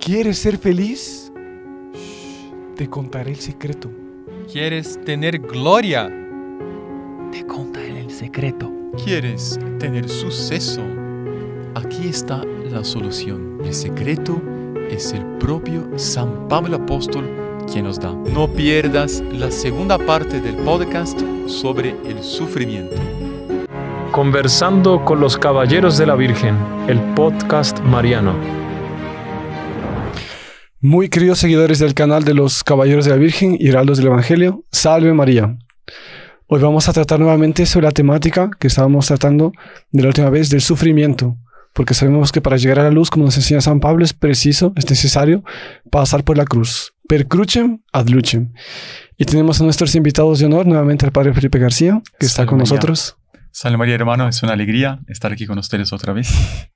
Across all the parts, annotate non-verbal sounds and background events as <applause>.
¿Quieres ser feliz? te contaré el secreto. ¿Quieres tener gloria? Te contaré el secreto. ¿Quieres tener suceso? Aquí está la solución. El secreto es el propio San Pablo Apóstol quien nos da. No pierdas la segunda parte del podcast sobre el sufrimiento. Conversando con los Caballeros de la Virgen, el podcast Mariano. Muy queridos seguidores del canal de los Caballeros de la Virgen y Heraldos del Evangelio, salve María. Hoy vamos a tratar nuevamente sobre la temática que estábamos tratando de la última vez del sufrimiento, porque sabemos que para llegar a la luz, como nos enseña San Pablo, es preciso, es necesario pasar por la cruz. Per crucem ad lucem. Y tenemos a nuestros invitados de honor, nuevamente al Padre Felipe García, que está con nosotros. Salve María, hermano, es una alegría estar aquí con ustedes otra vez.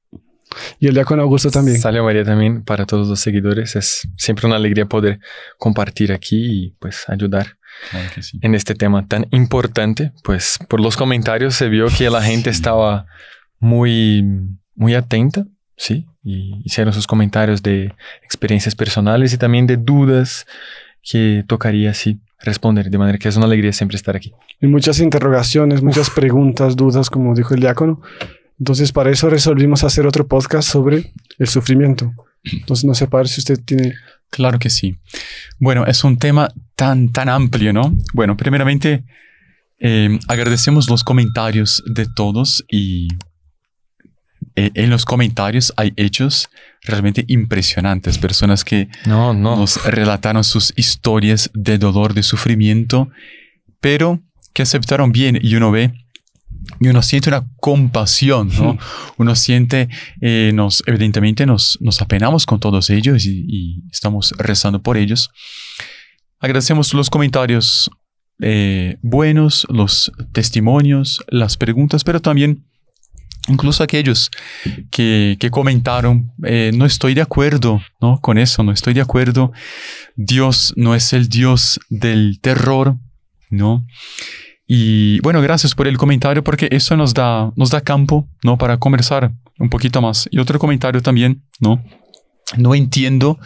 Y el diácono Augusto también. Salve María también para todos los seguidores. Es siempre una alegría poder compartir aquí y pues ayudar en este tema tan importante. Pues por los comentarios se vio que la gente estaba muy, muy atenta, ¿sí? Y hicieron sus comentarios de experiencias personales y también de dudas que tocaría así responder, de manera que es una alegría siempre estar aquí. hay muchas interrogaciones, muchas preguntas, dudas, como dijo el diácono. Entonces, para eso resolvimos hacer otro podcast sobre el sufrimiento. Entonces, no sé, padre, si usted tiene... Claro que sí. Bueno, es un tema tan, tan amplio, ¿no? Bueno, primeramente, eh, agradecemos los comentarios de todos y eh, en los comentarios hay hechos realmente impresionantes, personas que nos relataron sus historias de dolor, de sufrimiento, pero que aceptaron bien y uno ve y uno siente una compasión, ¿no? Uno siente, eh, nos, evidentemente nos, nos apenamos con todos ellos y, estamos rezando por ellos. Agradecemos los comentarios eh, buenos, los testimonios, las preguntas, pero también incluso aquellos que, que comentaron, eh, no estoy de acuerdo ¿no? con eso, no estoy de acuerdo, Dios no es el Dios del terror, ¿no? Y bueno, gracias por el comentario porque eso nos da, nos da campo, ¿no? Para conversar un poquito más. Y otro comentario también, ¿no? No entiendo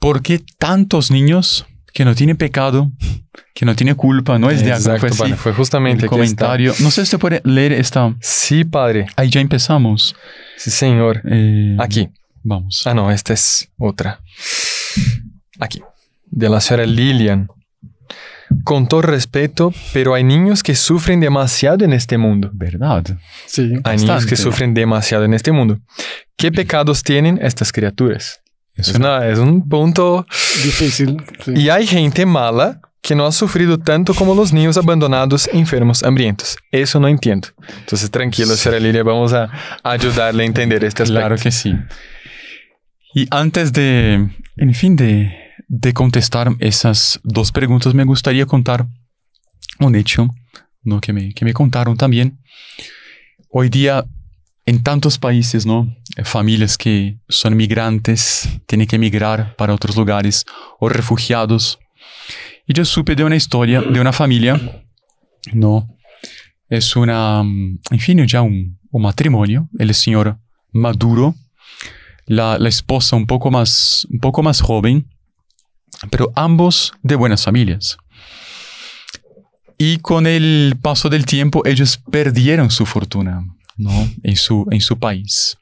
por qué tantos niños que no tienen pecado, que no tienen culpa, no es de algo. Fue, fue justamente el comentario. No sé si usted puede leer esta. Sí, padre. Ahí ya empezamos. Sí, señor. Eh, aquí. Vamos. Ah, no, esta es otra. Aquí. De la señora Lilian. Con todo respeto, pero hay niños que sufren demasiado en este mundo. ¿Verdad? Sí. Hay niños que sufren demasiado en este mundo. ¿Qué pecados tienen estas criaturas? Es, un punto difícil. Y hay gente mala que no ha sufrido tanto como los niños abandonados, enfermos, hambrientos. Eso no entiendo. Entonces, tranquilo, señora Lilia, vamos a ayudarle a entender este aspecto. Claro que sí. Y antes de, en fin, de de contestar esas dos preguntas, me gustaría contar un hecho que, me, que me contaron también. Hoy día, en tantos países, ¿no? familias que son migrantes, tienen que emigrar para otros lugares, o refugiados. Y yo supe de una historia de una familia, ¿no? Es una, en fin, ya un, matrimonio, el señor Maduro, la, esposa un poco, más, un poco más joven, pero ambos de buenas familias. Y con el paso del tiempo ellos perdieron su fortuna en, su, en su país.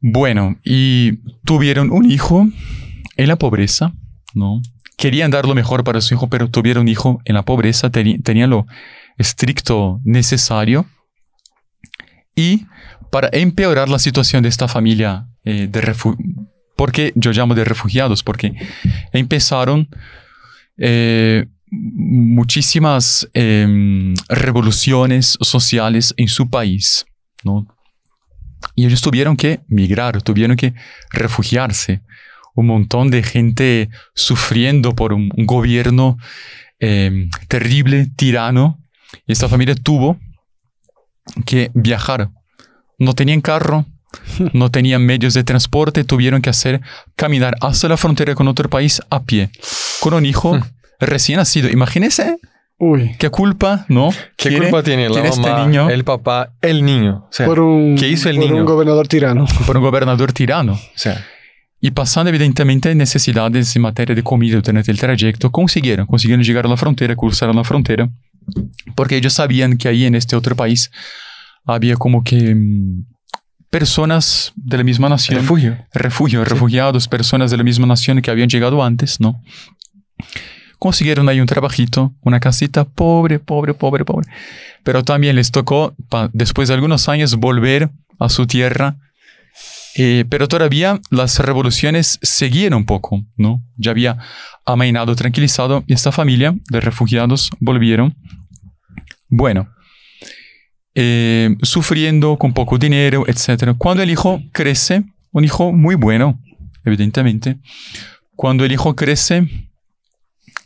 Bueno, y tuvieron un hijo en la pobreza, ¿no? Querían dar lo mejor para su hijo, pero tuvieron un hijo en la pobreza, tenían lo estricto necesario. Y para empeorar la situación de esta familia eh, de refugiados, porque yo llamo de refugiados, porque empezaron eh, muchísimas em, revoluciones sociales en su país, Y ellos tuvieron que migrar, tuvieron que refugiarse. Un montón de gente sufriendo por un, gobierno em, terrible, tirano. Y esta familia tuvo que viajar. No tenían carro, no tenían medios de transporte, tuvieron que hacer caminar hasta la frontera con otro país a pie, con un hijo hmm. recién nacido. imagínese Uy. ¿Qué culpa, no? ¿Qué culpa tiene la mamá, este niño? el papá, el niño? por un, ¿qué hizo el un gobernador tirano. Por un gobernador tirano. O Y pasando, evidentemente, necesidades en materia de comida durante el trayecto, consiguieron. Consiguieron llegar a la frontera, cruzaron la frontera, porque ellos sabían que ahí en este otro país había como que mm, personas de la misma nación. Refugio. refugiados, personas de la misma nación que habían llegado antes, ¿no? Consiguieron ahí un trabajito, una casita, pobre, pobre, pobre, pobre. Pero también les tocó, después de algunos años, volver a su tierra. Eh, pero todavía las revoluciones seguían un poco, ¿no? Ya había amainado, tranquilizado, y esta familia de refugiados volvieron. Bueno, eh, sufriendo con poco dinero, etc. Cuando el hijo crece, un hijo muy bueno, evidentemente, cuando el hijo crece,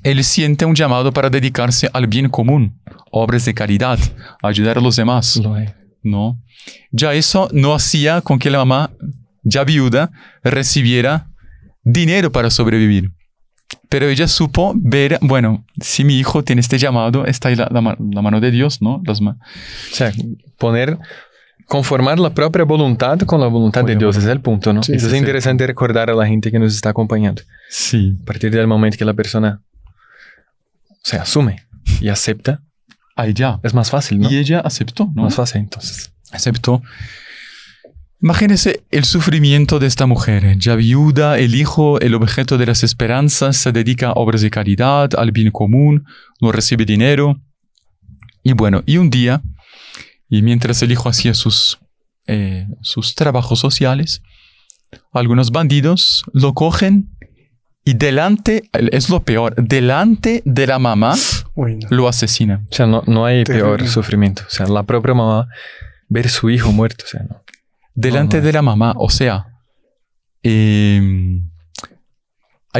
él siente un llamado para dedicarse al bien común, obras de caridad, ayudar a los demás. ¿no? Ya eso no hacía con que la mamá, ya viuda, recibiera dinero para sobrevivir. Pero ella supo ver, bueno, si mi hijo tiene este llamado, está ahí la, mano de Dios, ¿no? Las o sea, poner, conformar la propia voluntad con la voluntad de Dios, es el punto, ¿no? Eso es interesante recordar a la gente que nos está acompañando. Sí. A partir del momento que la persona se asume y acepta. Ahí ya. Es más fácil, ¿no? Y ella aceptó, ¿no? Más fácil, entonces. Aceptó. Imagínense el sufrimiento de esta mujer, ya viuda, el hijo, el objeto de las esperanzas, se dedica a obras de caridad, al bien común, no recibe dinero. Y bueno, y un día, y mientras el hijo hacía sus, eh, sus trabajos sociales, algunos bandidos lo cogen y delante, es lo peor, delante de la mamá lo asesinan. O sea, no, hay peor sufrimiento. O sea, la propia mamá ver su hijo muerto, o sea, no delante de la mamá. O sea, em,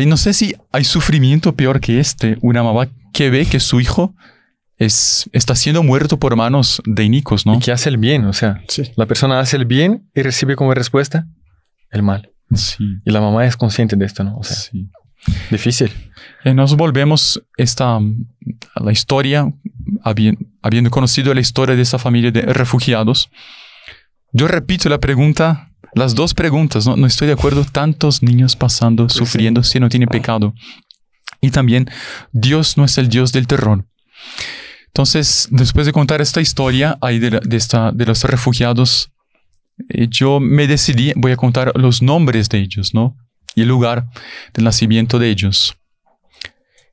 no sé si hay sufrimiento peor que este. Una mamá que ve que su hijo es, está siendo muerto por manos de inicos ¿no? Y que hace el bien, o sea, la persona hace el bien y recibe como respuesta el mal. Y la mamá es consciente de esto, ¿no? O sea, difícil. Eh, nos volvemos esta, a la historia, habiendo conocido la historia de esa familia de refugiados. Yo repito la pregunta, las dos preguntas. No, no estoy de acuerdo tantos niños pasando, sufriendo si no tiene pecado. Y también, Dios no es el Dios del terror. Entonces, después de contar esta historia ahí de, esta, de los refugiados, eh, yo me decidí, voy a contar los nombres de ellos, ¿no? Y el lugar del nacimiento de ellos.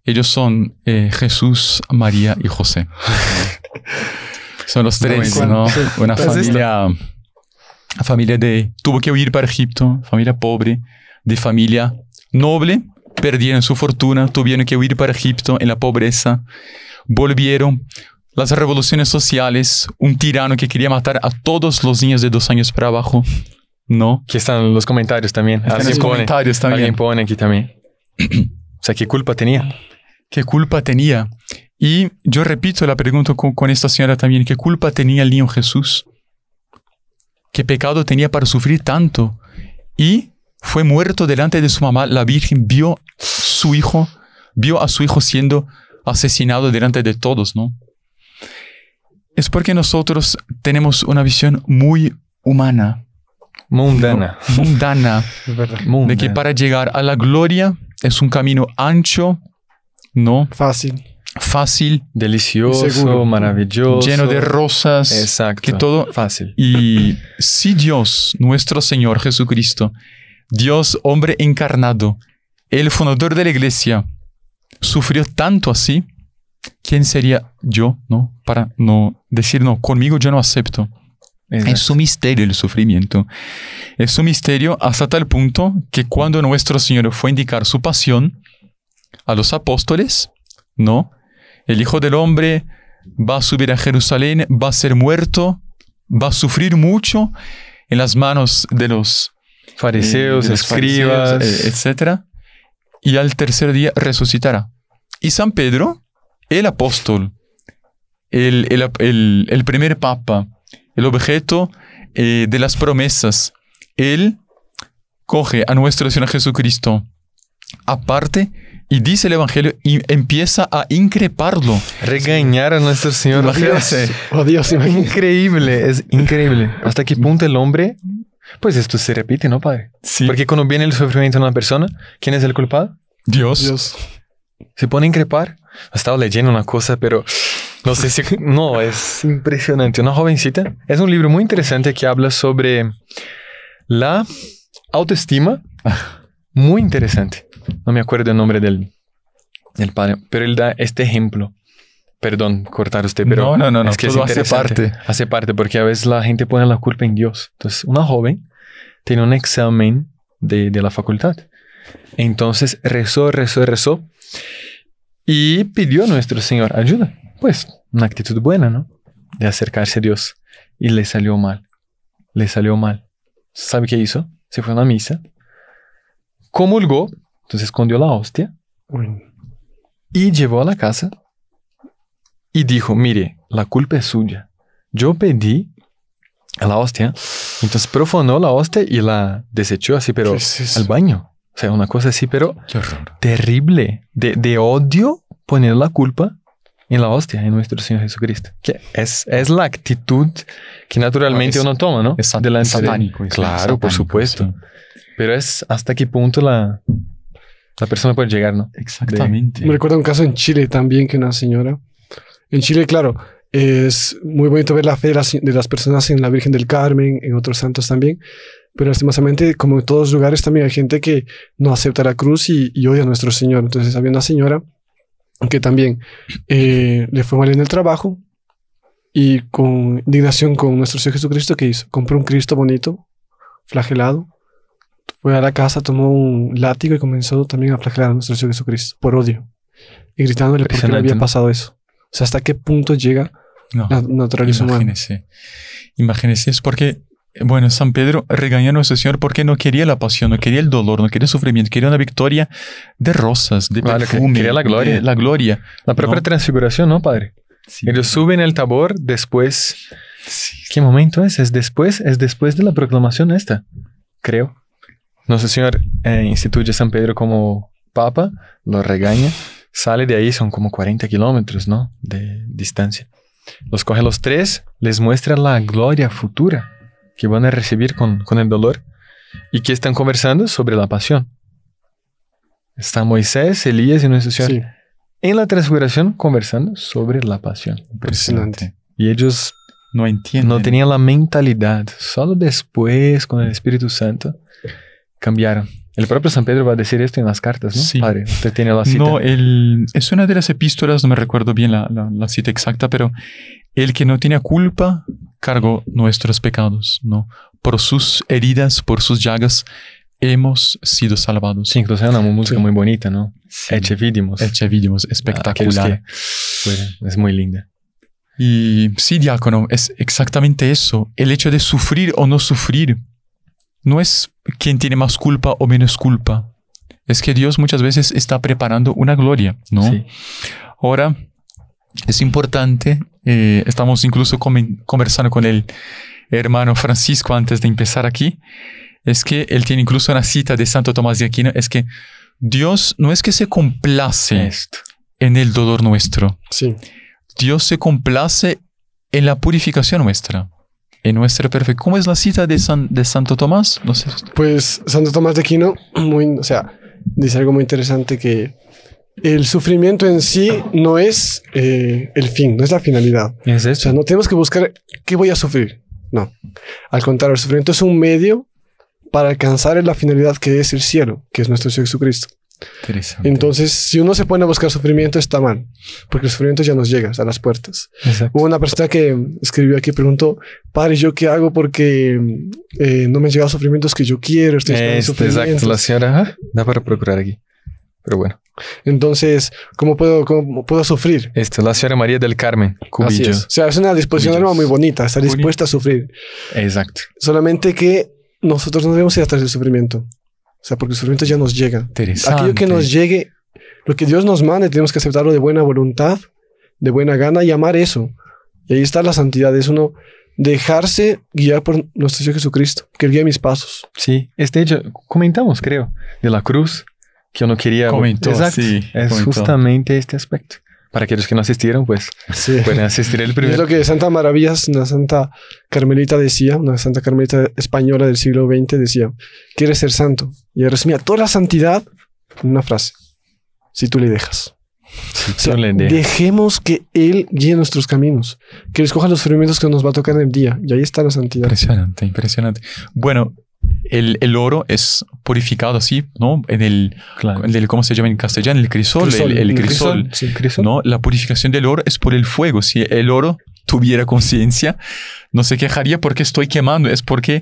Ellos son eh, Jesús, María y José. <laughs> son los tres, ¿no? Una familia... La familia de tuvo que huir para Egipto, familia pobre, de familia noble, perdieron su fortuna, tuvieron que huir para Egipto en la pobreza, volvieron las revoluciones sociales, un tirano que quería matar a todos los niños de dos años para abajo. No. Que están los comentarios también. los comentarios también. Alguien pone aquí también. <clears throat> o sea, ¿qué culpa tenía? ¿Qué culpa tenía? Y yo repito la pregunta con, con esta señora también. ¿Qué culpa tenía el niño Jesús? qué pecado tenía para sufrir tanto. Y fue muerto delante de su mamá. La Virgen vio su hijo, vio a su hijo siendo asesinado delante de todos, ¿no? Es porque nosotros tenemos una visión muy humana. Mundana. <laughs> mundana. de que para llegar a la gloria es un camino ancho, ¿no? Fácil fácil, delicioso, Seguro. maravilloso, lleno de rosas, Exacto. que todo fácil. Y si Dios, nuestro Señor Jesucristo, Dios hombre encarnado, el fundador de la iglesia, sufrió tanto así, ¿quién sería yo, no? Para no decir no, conmigo yo no acepto. Es un misterio el sufrimiento. Es un misterio hasta tal punto que cuando nuestro Señor fue a indicar su pasión a los apóstoles, ¿no? el Hijo del Hombre va a subir a Jerusalén, va a ser muerto, va a sufrir mucho en las manos de los fariseos, eh, escribas, eh, etc. Y al tercer día resucitará. Y San Pedro, el apóstol, el, primer papa, el objeto eh, de las promesas, él coge a nuestro Señor Jesucristo aparte y dice el Evangelio y empieza a increparlo. Regañar a nuestro Señor. Dios, oh Dios, imagínate. Increíble, es increíble. ¿Hasta qué punto el hombre? Pues esto se repite, ¿no, Padre? Sí. Porque cuando viene el sufrimiento de una persona, ¿quién es el culpado? Dios. Dios. Se pone a increpar. Estaba leyendo una cosa, pero no sé si... No, es impresionante. Una jovencita. Es un libro muy interesante que habla sobre la autoestima. Ah. Muy interesante no me acuerdo el nombre del, del padre, pero él da este ejemplo. Perdón, cortar usted, pero no, no, no, es que es hace parte. Hace parte, porque a veces la gente pone la culpa en Dios. Entonces, una joven tiene un examen de, de la facultad. Entonces rezó, rezó, rezó y pidió a nuestro Señor ayuda. Pues una actitud buena, ¿no? De acercarse a Dios. Y le salió mal. Le salió mal. ¿Sabe qué hizo? Se fue a una misa, comulgó entonces escondió la hostia y llevó a la casa y dijo, mire, la culpa es suya. Yo pedí a la hostia, entonces profanó la hostia y la desechó así, pero al baño. O sea, una cosa así, pero terrible, de, odio poner la culpa en la hostia, en nuestro Señor Jesucristo. es, es la actitud que naturalmente uno toma, ¿no? De la De... Claro, por supuesto. Pero es hasta qué punto la, la persona puede llegar, ¿no? Exactamente. Me recuerda un caso en Chile también que una señora. En Chile, claro, es muy bonito ver la fe de las, personas en la Virgen del Carmen, en otros santos también. Pero lastimosamente, como en todos lugares, también hay gente que no acepta la cruz y, odia a nuestro Señor. Entonces, había una señora que también eh, le fue mal en el trabajo y con indignación con nuestro Señor Jesucristo, que hizo? Compró un Cristo bonito, flagelado, fue a la casa, tomó un látigo y comenzó también a flagelar a nuestro Señor Jesucristo por odio y gritándole por le había pasado eso. O sea, ¿hasta qué punto llega no, la imagínese, Imagínese, es porque, bueno, San Pedro regañó a nuestro Señor porque no quería la pasión, no quería el dolor, no quería el sufrimiento, quería una victoria de rosas, de perfume. quería la gloria. la gloria. La propia transfiguración, ¿no, Padre? Pero Ellos suben el tabor después... ¿Qué momento es? Es después, es después de la proclamación esta, creo. Nuestro Señor eh, instituye a San Pedro como papa, lo regaña, sale de ahí, son como 40 kilómetros, ¿no? De distancia. Los coge los tres, les muestra la gloria futura que van a recibir con, con el dolor y que están conversando sobre la pasión. Está Moisés, Elías y nuestro Señor en la transfiguración conversando sobre la pasión. Impresionante. Y ellos no entienden. No tenían la mentalidad. Solo después, con el Espíritu Santo, cambiaron. El propio San Pedro va a decir esto en las cartas, ¿no? Sí. Padre, usted tiene la cita. No, es una de las epístolas, no me recuerdo bien la, cita exacta, pero el que no tiene culpa cargó nuestros pecados, ¿no? Por sus heridas, por sus llagas, hemos sido salvados. Sí, entonces es una música muy bonita, ¿no? Sí. Eche ah, espectacular. es muy linda. Y sí, diácono, es exactamente eso. El hecho de sufrir o no sufrir no es quien tiene más culpa o menos culpa. Es que Dios muchas veces está preparando una gloria, ¿no? Ahora, es importante, eh, estamos incluso conversando con el hermano Francisco antes de empezar aquí, es que él tiene incluso una cita de Santo Tomás de Aquino, es que Dios no es que se complace en el dolor nuestro. Sí. Dios se complace en la purificación nuestra en nuestra perfecto ¿Cómo es la cita de, de Santo Tomás? Pues Santo Tomás de Aquino, muy, o sea, dice algo muy interesante que el sufrimiento en sí no es eh, el fin, no es la finalidad. o sea, no tenemos que buscar qué voy a sufrir. No. Al contrario, el sufrimiento es un medio para alcanzar la finalidad que es el cielo, que es nuestro Jesucristo. Entonces, si uno se pone a buscar sufrimiento, está mal, porque el sufrimiento ya nos llega a las puertas. Hubo una persona que escribió aquí y preguntó, padre, ¿yo qué hago? Porque eh, no me han llegado sufrimientos que yo quiero. Estoy exacto, la señora, da para procurar aquí. Pero bueno. Entonces, ¿cómo puedo, cómo puedo sufrir? Esto la señora María del Carmen, Cubillo. es. O sea, es una disposición muy bonita, estar dispuesta a sufrir. Exacto. Solamente que nosotros no debemos ir atrás del sufrimiento. O sea, porque los sufrimientos ya nos llega. Aquello que nos llegue, lo que Dios nos mande, tenemos que aceptarlo de buena voluntad, de buena gana y amar eso. Y ahí está la santidad, es uno dejarse guiar por nuestro Señor Jesucristo, que guía mis pasos. Sí, este hecho comentamos, creo, de la cruz, que yo no quería. Comentó, es justamente este aspecto para aquellos que no asistieron, pues pueden asistir el primero. Es lo que Santa Maravillas, una santa carmelita decía, una santa carmelita española del siglo XX decía, quieres ser santo. Y resumía toda la santidad en una frase, si tú le dejas. dejemos que Él guíe nuestros caminos, que Él escoja los fermentos que nos va a tocar en el día. Y ahí está la santidad. Impresionante, impresionante. Bueno, el, oro es purificado así, ¿no? En el, ¿cómo se llama en castellano? El crisol, el, crisol, ¿no? La purificación del oro es por el fuego. Si el oro tuviera conciencia, no se quejaría porque estoy quemando, es porque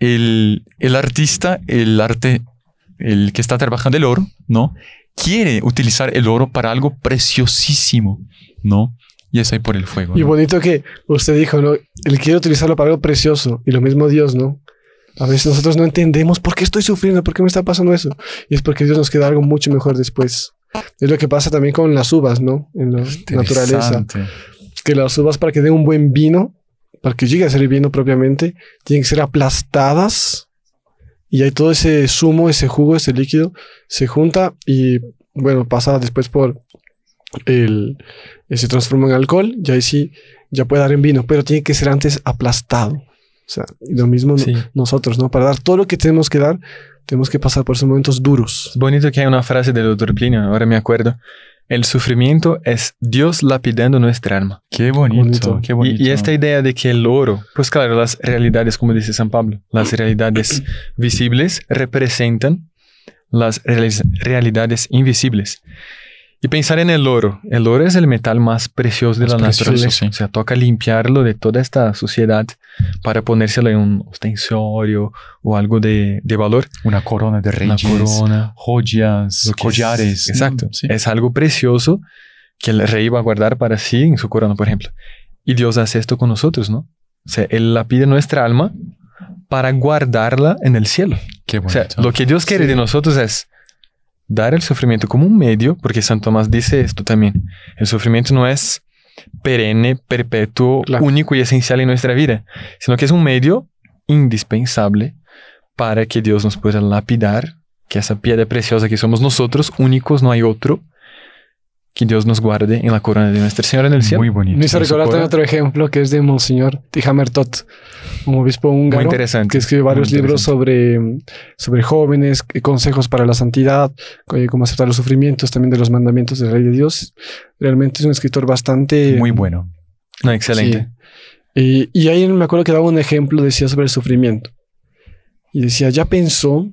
el, artista, el arte, el que está trabajando el oro, ¿no? Quiere utilizar el oro para algo preciosísimo, ¿no? y es ahí por el fuego. Y bonito que usted dijo, ¿no? Él quiere utilizarlo para algo precioso y lo mismo Dios, ¿no? A veces nosotros no entendemos por qué estoy sufriendo, por qué me está pasando eso. Y es porque Dios nos queda algo mucho mejor después. Es lo que pasa también con las uvas, ¿no? En la naturaleza. Que las uvas para que den un buen vino, para que llegue a ser el vino propiamente, tienen que ser aplastadas y hay todo ese zumo, ese jugo, ese líquido, se junta y, bueno, pasa después por el... Eh, se transforma en alcohol y ahí sí ya puede dar en vino, pero tiene que ser antes aplastado. O sea, lo mismo nosotros, ¿no? Para dar todo lo que tenemos que dar, tenemos que pasar por esos momentos duros. Es bonito que hay una frase del doctor Plinio, ahora me acuerdo. El sufrimiento es Dios lapidando nuestra alma. Qué bonito, qué bonito. Y, esta idea de que el oro, pues claro, las realidades, como dice San Pablo, las realidades visibles representan las realidades invisibles. Y pensar en el oro. El oro es el metal más precioso de la naturaleza. Sí. O sea, toca limpiarlo de toda esta suciedad para ponérselo en un ostensorio o algo de, valor. Una corona de reyes. Una corona. Joyas, collares. exacto. Es algo precioso que el rey va a guardar para sí en su corona, por ejemplo. Y Dios hace esto con nosotros, ¿no? O sea, Él la pide nuestra alma para guardarla en el cielo. Qué bonito. O sea, lo que Dios quiere de nosotros es dar el sufrimiento como un medio, porque San Tomás dice esto también, el sufrimiento no es perenne, perpetuo, único y esencial en nuestra vida, sino que es un medio indispensable para que Dios nos pueda lapidar, que esa piedra preciosa que somos nosotros, únicos, no hay otro, que Dios nos guarde en la corona de Nuestra Señor en el cielo. Muy bonito. Me hizo recordar otro ejemplo que es de Monseñor Tijamertot, un obispo húngaro. Que escribe varios libros sobre, sobre jóvenes, eh, consejos para la santidad, eh, cómo aceptar los sufrimientos, también de los mandamientos del Rey de Dios. Realmente es un escritor bastante. Muy bueno. excelente. Y, ahí me acuerdo que daba un ejemplo, decía sobre el sufrimiento. Y decía, ya pensó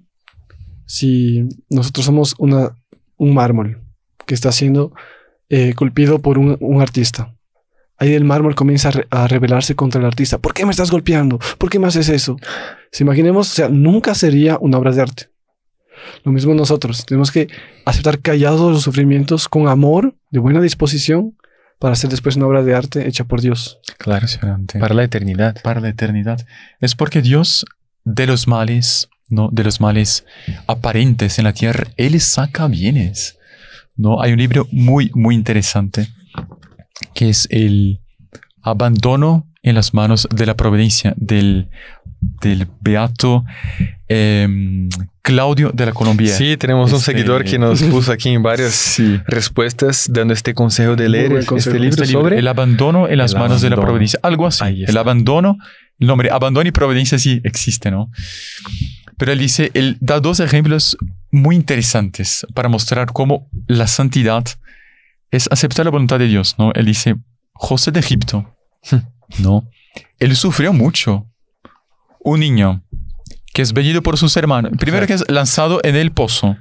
si nosotros somos una, un mármol que está siendo eh, por un, artista. Ahí el mármol comienza a, rebelarse contra el artista. ¿Por qué me estás golpeando? ¿Por qué me haces eso? Si imaginemos, o sea, nunca sería una obra de arte. Lo mismo nosotros. Tenemos que aceptar callados los sufrimientos con amor, de buena disposición, para hacer después una obra de arte hecha por Dios. Claro, Para la eternidad. Para la eternidad. Es porque Dios de los males, no de los males aparentes en la tierra, Él saca bienes. ¿no? Hay un libro muy, muy interesante que es el Abandono en las manos de la providencia del, del beato em, Claudio de la Colombia. Sí, tenemos un este seguidor que nos <laughs> puso aquí en varias respuestas dando este consejo de leer este, este, libro sobre el abandono en las manos de la providencia. Algo así. El abandono, el nombre abandono y providencia sí existe, ¿no? Pero él dice, él da dos ejemplos muy interesantes para mostrar cómo la santidad es aceptar la voluntad de Dios, ¿no? Él dice, José de Egipto, hmm. ¿no? Él sufrió mucho. Un niño que es venido por sus hermanos. Primero que es lanzado en el pozo.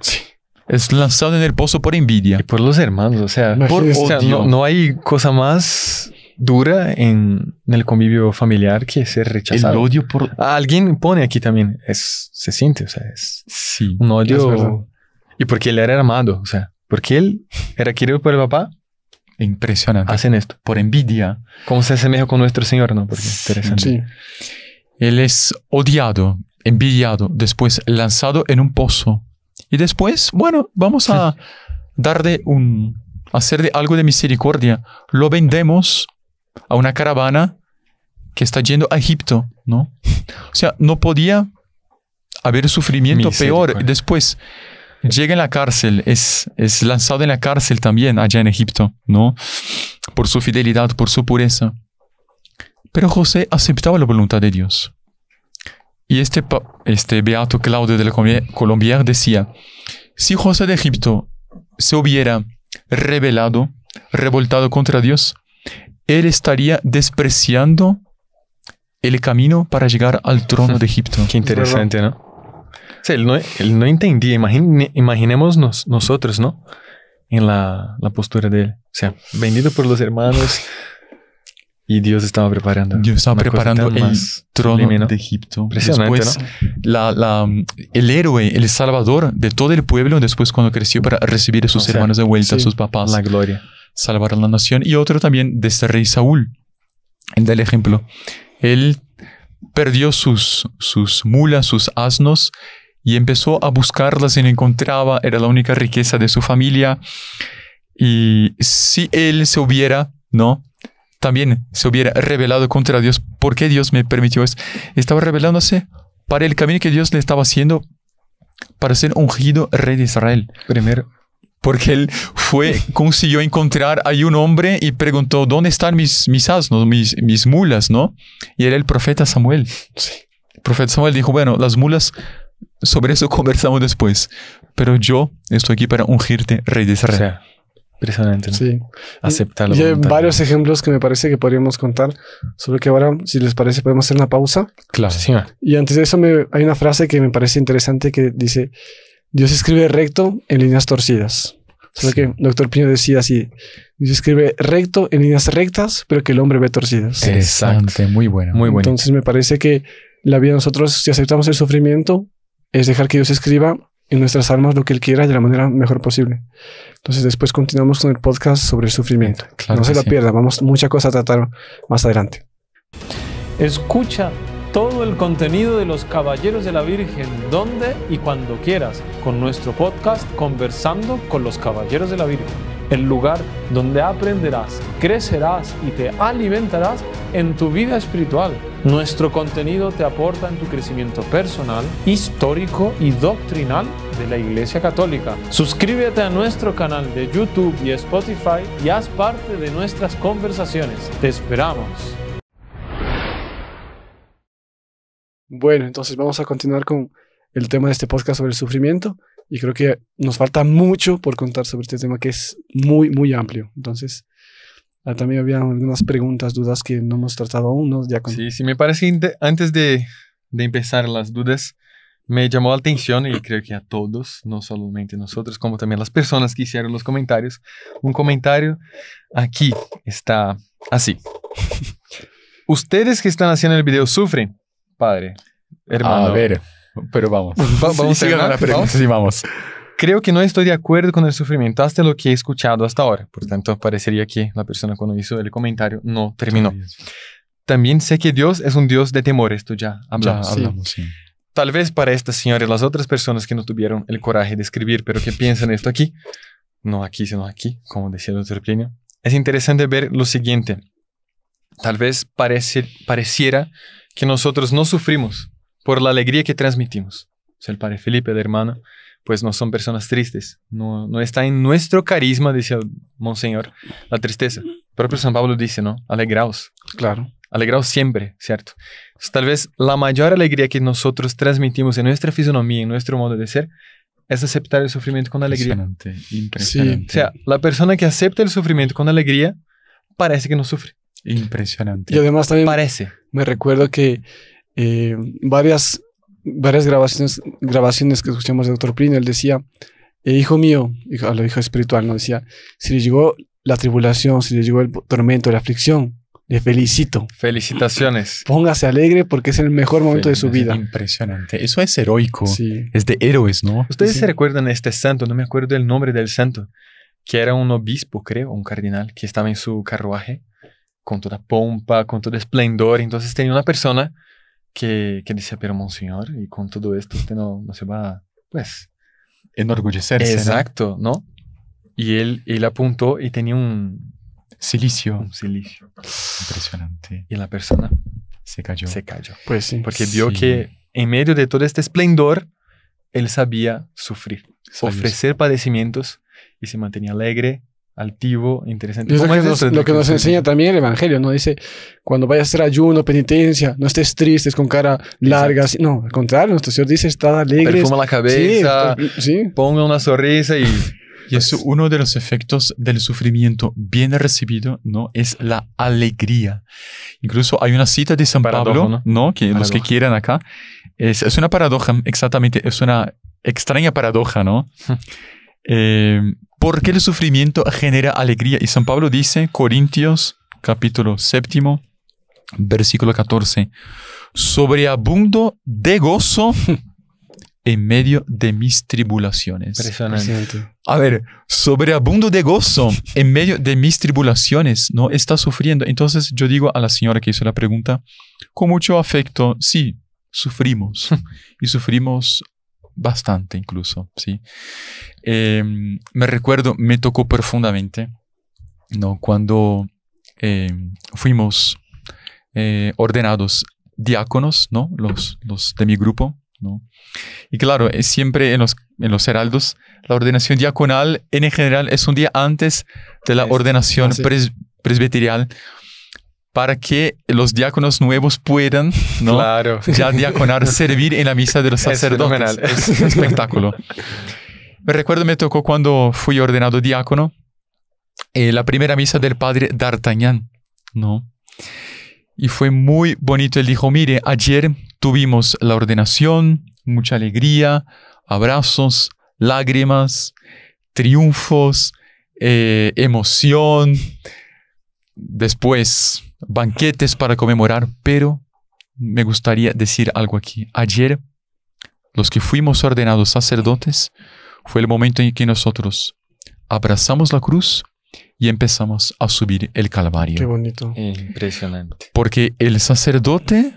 Es lanzado en el pozo por envidia. Y por los hermanos, o sea, no hay cosa más dura en, el convivio familiar que ser rechazado. El odio por... Alguien pone aquí también, es, se siente, o sea, es sí, un odio. y porque él era amado, o sea, porque él era querido por el papá. Impresionante. Hacen esto. Por envidia. Como se asemeja con nuestro Señor, ¿no? Porque es interesante. Sí. Él es odiado, envidiado, después lanzado en un pozo. Y después, bueno, vamos a darle un, hacer de algo de misericordia. Lo vendemos a una caravana que está yendo a Egipto, ¿no? O sea, no podía haber sufrimiento peor. Después llega en la cárcel, es, es lanzado en la cárcel también allá en Egipto, ¿no? Por su fidelidad, por su pureza. Pero José aceptaba la voluntad de Dios. Y este, este beato Claudio de la Colombia decía, si José de Egipto se hubiera rebelado, revoltado contra Dios, él estaría despreciando el camino para llegar al trono de Egipto. Qué interesante, ¿no? O sea, él no, no entendía. Imagine, imaginémonos nosotros, ¿no? En la, la, postura de él. O sea, vendido por los hermanos y Dios estaba preparando. Dios estaba preparando el trono de Egipto. Después, ¿no? la, la, el héroe, el salvador de todo el pueblo, después cuando creció para recibir a sus hermanos de vuelta, a sus papás. La gloria salvar a la nación, y otro también de este rey Saúl, el del ejemplo. Él perdió sus, sus mulas, sus asnos, y empezó a buscarlas y no encontraba, era la única riqueza de su familia. Y si él se hubiera, ¿no? También se hubiera revelado contra Dios, ¿por qué Dios me permitió eso. Estaba revelándose para el camino que Dios le estaba haciendo para ser ungido rey de Israel. Primero, porque él fue, <laughs> consiguió encontrar ahí un hombre y preguntó, ¿dónde están mis, mis asnos, mis, mis mulas, no? Y era el profeta Samuel. El profeta Samuel dijo, bueno, las mulas, sobre eso <laughs> conversamos después, pero yo estoy aquí para ungirte rey de Israel. O sea, Sí. Y, hay varios ejemplos que me parece que podríamos contar, sobre que ahora, si les parece, podemos hacer una pausa. Claro. Sí, y antes de eso hay una frase que me parece interesante que dice... Dios escribe recto en líneas torcidas. Es lo que doctor Piño decía así. Dios escribe recto en líneas rectas, pero que el hombre ve torcidas. Exacto. Muy bueno. Muy bueno. Entonces me parece que la vida de nosotros, si aceptamos el sufrimiento, es dejar que Dios escriba en nuestras almas lo que Él quiera de la manera mejor posible. Entonces después continuamos con el podcast sobre el sufrimiento. no se lo pierda. Vamos mucha cosa a tratar más adelante. Escucha todo el contenido de los Caballeros de la Virgen, donde y cuando quieras, con nuestro podcast Conversando con los Caballeros de la Virgen, el lugar donde aprenderás, crecerás y te alimentarás en tu vida espiritual. Nuestro contenido te aporta en tu crecimiento personal, histórico y doctrinal de la Iglesia Católica. Suscríbete a nuestro canal de YouTube y Spotify y haz parte de nuestras conversaciones. Te esperamos. Bueno, entonces vamos a continuar con el tema de este podcast sobre el sufrimiento y creo que nos falta mucho por contar sobre este tema que es muy, muy amplio. Entonces, ah, también había algunas preguntas, dudas que no hemos tratado aún, Ya Sí, sí, me parece antes de, de, empezar las dudas, me llamó la atención y creo que a todos, no solamente nosotros, como también las personas que hicieron los comentarios, un comentario aquí está así. <laughs> Ustedes que están haciendo el video sufren, Padre, hermano. A ver, pero vamos. <laughs> vamos a a la pregunta. Sí, vamos. Creo que no estoy de acuerdo con el sufrimiento hasta lo que he escuchado hasta ahora. Por tanto, parecería que la persona cuando hizo el comentario no terminó. También sé que Dios es un Dios de temores, Esto ya hablamos. Tal vez para estas señoras, las otras personas que no tuvieron el coraje de escribir, pero que piensan esto aquí, no aquí, sino aquí, como decía el doctor Plinio, es interesante ver lo siguiente. Tal vez pareciera que nosotros no sufrimos por la alegría que transmitimos. el padre Felipe, de hermana, pues no son personas tristes. No, no está en nuestro carisma, dice el Monseñor, la tristeza. El propio San Pablo dice, ¿no? Alegraos. Claro. Alegraos siempre, ¿cierto? tal vez la mayor alegría que nosotros transmitimos en nuestra fisonomía, en nuestro modo de ser, es aceptar el sufrimiento con alegría. Impresionante, impresionante. O sea, la persona que acepta el sufrimiento con alegría parece que no sufre. Impresionante. Y además también Parece. me recuerdo que eh, varias, varias grabaciones, grabaciones que escuchamos de Dr. Prin, él decía, eh, hijo mío, hijo, lo hijo espiritual, no decía, si le llegó la tribulación, si le llegó el tormento, la aflicción, le felicito. Felicitaciones. Póngase alegre porque es el mejor momento de su vida. Impresionante. Eso es heroico. Es de héroes, ¿no? Ustedes se recuerdan a este santo, no me acuerdo el nombre del santo, que era un obispo, creo, un cardinal, que estaba en su carruaje con toda pompa, con todo esplendor. Entonces tenía una persona que, decía, pero monseñor, y con todo esto usted no, se va, pues... enorgullecer. Exacto, ¿no? Y él, él apuntó y tenía un... Silicio. Un silicio. Impresionante. Y la persona... Se cayó. Se cayó. Pues sí. Porque vio que en medio de todo este esplendor, él sabía sufrir, ofrecer padecimientos y se mantenía alegre, altivo, interesante. es, lo que nos enseña también el Evangelio, ¿no? Dice, cuando vayas a hacer ayuno, penitencia, no estés tristes con cara larga. No, al contrario, nuestro Señor dice, está alegre, Perfuma la cabeza, sí, ponga una sonrisa y... <laughs> Y es pues uno de los efectos del sufrimiento bien recibido, ¿no? Es la alegría. Incluso hay una cita de San Pablo, ¿no? Que los que quieran acá. Es, es, una paradoja, exactamente. Es una extraña paradoja, ¿no? <laughs> eh, qué el sufrimiento genera alegría. Y San Pablo dice, Corintios capítulo séptimo, versículo 14, sobreabundo de gozo <laughs> en medio de mis tribulaciones. A ver, sobreabundo de gozo en medio de mis tribulaciones, ¿no? Está sufriendo. Entonces yo digo a la señora que hizo la pregunta, con mucho afecto, sí, sufrimos. <laughs> y sufrimos bastante incluso, ¿sí? Em, me recuerdo, me tocó profundamente, ¿no? Cuando em, fuimos eh, ordenados diáconos, ¿no? Los, los de mi grupo, Y claro, eh, siempre en los, en los heraldos, la ordenación diaconal en general es un día antes de la ordenación presbiterial para que los diáconos nuevos puedan ¿no? claro. ya diaconar, <laughs> servir en la misa de los sacerdotes. Es, es un <laughs> espectáculo. Me recuerdo, me tocó cuando fui ordenado diácono, eh, la primera misa del padre D'Artagnan, ¿no? Y fue muy bonito. Él dijo, mire, ayer tuvimos la ordenación, mucha alegría, abrazos, lágrimas, triunfos, eh, emoción. Después banquetes para conmemorar, pero me gustaría decir algo aquí. Ayer, los que fuimos ordenados sacerdotes, fue el momento en que nosotros abrazamos la cruz y empezamos a subir el Calvario. Qué bonito. Impresionante. Porque el sacerdote,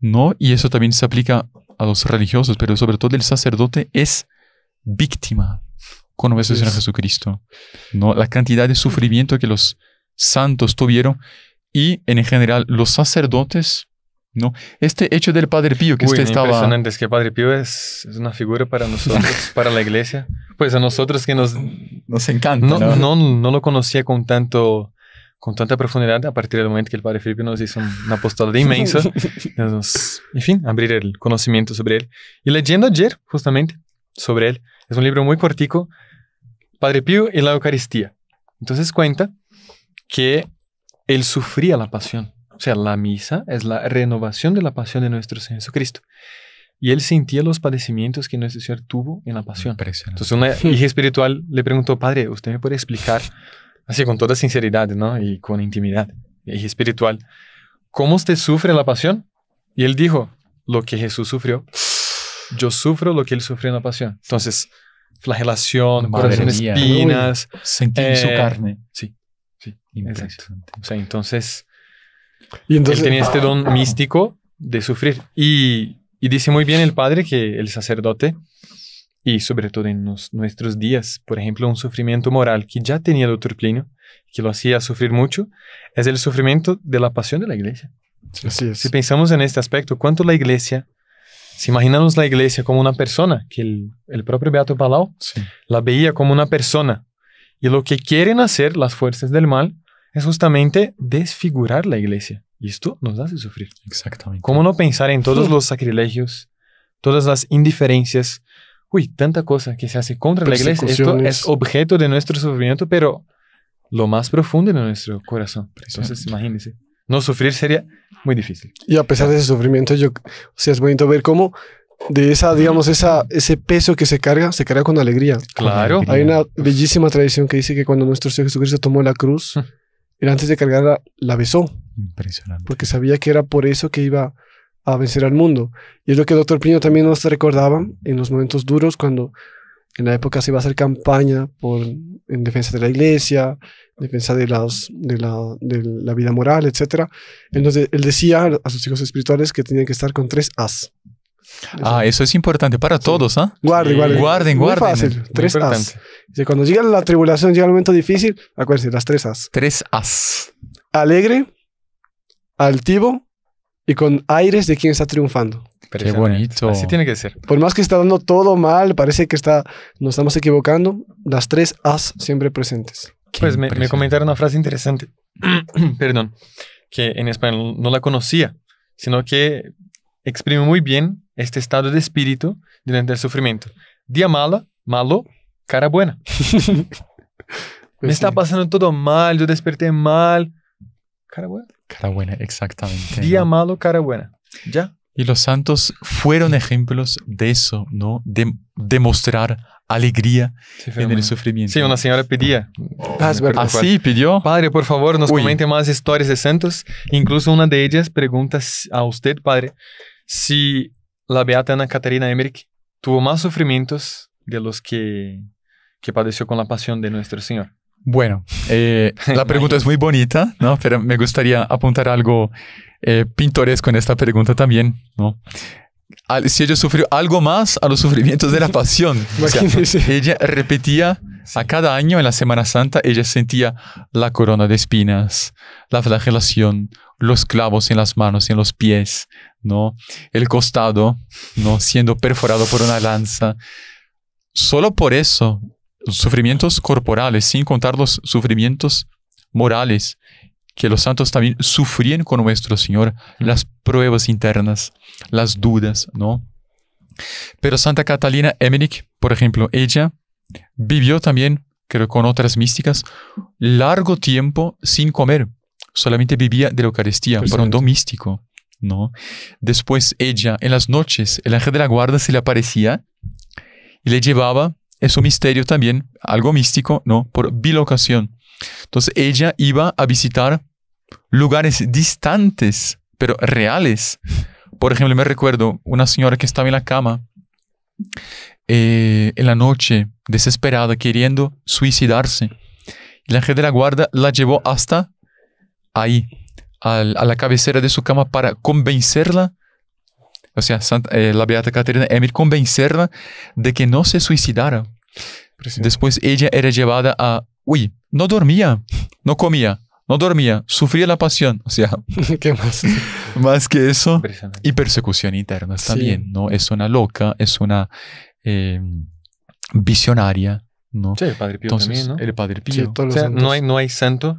¿no? Y eso también se aplica a los religiosos, pero sobre todo el sacerdote es víctima con eso a Jesucristo. ¿no? La cantidad de sufrimiento que los santos tuvieron y en general los sacerdotes, ¿no? Este hecho del Padre Pío que usted estaba... Impresionante, es que Padre Pío es, es una figura para nosotros, <laughs> para la iglesia. Pues a nosotros que nos... Nos encanta. No, ¿no? no, lo conocía con tanto... Con tanta profundidad, a partir del momento que el padre Felipe nos hizo una apostolado inmenso <laughs> en fin, abrir el conocimiento sobre él. Y leyendo ayer, justamente, sobre él, es un libro muy cortico, Padre Pío y la Eucaristía. Entonces cuenta que él sufría la pasión. O sea, la misa es la renovación de la pasión de nuestro Señor Jesucristo. Y él sentía los padecimientos que nuestro Señor tuvo en la pasión. Entonces una hija espiritual le preguntó, padre, ¿usted me puede explicar, así con toda sinceridad ¿no? y con intimidad, hija espiritual, cómo usted sufre la pasión? Y él dijo, lo que Jesús sufrió, yo sufro lo que él sufrió en la pasión. Entonces, flagelación, corazón espinas. sentir su eh, carne. Sí. Sí, O sea, entonces, y él tenía este don ah, místico de sufrir. Y, dice muy bien el padre que el sacerdote, y sobre todo en nuestros días, por ejemplo, un sufrimiento moral que ya tenía el doctor Plinio, que lo hacía sufrir mucho, es el sufrimiento de la pasión de la iglesia. Si pensamos en este aspecto, ¿cuánto la iglesia, si imaginamos la iglesia como una persona, que el, propio Beato Palau la veía como una persona, y lo que quieren hacer las fuerzas del mal es justamente desfigurar la iglesia. Y esto nos hace sufrir. Exactamente. ¿Cómo no pensar en todos los sacrilegios, todas las indiferencias? Uy, tanta cosa que se hace contra la iglesia. Esto es objeto de nuestro sufrimiento, pero lo más profundo en nuestro corazón. Entonces, imagínense. No sufrir sería muy difícil. Y a pesar de ese sufrimiento, yo, o sea, es bonito ver cómo de esa, digamos, ese peso que se carga, se carga con alegría. Claro. Hay una bellísima tradición que dice que cuando nuestro Señor Jesucristo tomó la cruz, ah. él antes de cargarla, la besó. Impresionante. Porque sabía que era por eso que iba a vencer al mundo. Y es lo que el doctor Pino también nos recordaba en los momentos duros, cuando en la época se iba a hacer campaña por, en defensa de la iglesia, en defensa de, la, de la vida moral, etc. Entonces, él decía a sus hijos espirituales que tenían que estar con tres as. Ah, eso es importante para todos, ¿ah? ¿eh? Guarden, guarden. Guarden, fácil, tres As. cuando llega la tribulación, llega el momento difícil, acuérdense, las tres As. Tres As. Alegre, altivo y con aires de quien está triunfando. Qué bonito. Así tiene que ser. Por más que está dando todo mal, parece que está, nos estamos equivocando, las tres As siempre presentes. pues me, me, comentaron una frase interesante, <clears throat> perdón, que en español no la conocía, sino que exprime muy bien este estado de espíritu durante el sufrimiento. Día mala, malo, cara buena. <laughs> Pues me está pasando todo mal, yo desperté mal. Cara buena. Cara buena, exactamente. Día malo, cara buena. Ya. Y los santos fueron ejemplos de eso, ¿no? De demostrar alegría en el sufrimiento. Sí, una señora pedía. Ah, Así pidió. Padre, por favor, nos comente más historias de santos. Incluso una de ellas pregunta a usted, padre, si la beata Ana Caterina Emmerich tuvo más sufrimientos de los que, que padeció con la pasión de nuestro Señor. Bueno, eh, <laughs> la pregunta es muy bonita, ¿no? Pero me gustaría apuntar algo eh, pintoresco en esta pregunta también, ¿no? si ella sufrió algo más a los sufrimientos de la pasión. ella repetía a cada año en la Semana Santa, ella sentía la corona de espinas, la flagelación, los clavos en las manos y en los pies, ¿no? El costado, ¿no? Siendo perforado por una lanza. Solo por eso, sufrimientos corporales, sin contar los sufrimientos morales que los santos también sufrían con nuestro Señor, las pruebas internas, las dudas, ¿no? Pero Santa Catalina Emmerich, por ejemplo, ella vivió también, creo con otras místicas, largo tiempo sin comer, solamente vivía de la Eucaristía, un don místico. ¿no? Después ella, en las noches, el ángel de la guarda se le aparecía y le llevaba, es misterio también, algo místico, ¿no? Por bilocación. Entonces ella iba a visitar lugares distantes, pero reales. Por ejemplo, me recuerdo una señora que estaba en la cama eh, en la noche, desesperada, queriendo suicidarse. El ángel de la guarda la llevó hasta ahí, a la cabecera de su cama para convencerla, o sea, eh, la Beata Caterina Emir, convencerla de que no se suicidara. Después ella era llevada a, uy, no dormía, no comía, no dormía, sufría la pasión, o sea, <laughs> ¿qué más? <laughs> más que eso, y persecución interna también, ¿no? Es una loca, es una em, visionaria, ¿no? Sí, el Padre Pío también, El Padre no hay, no hay santo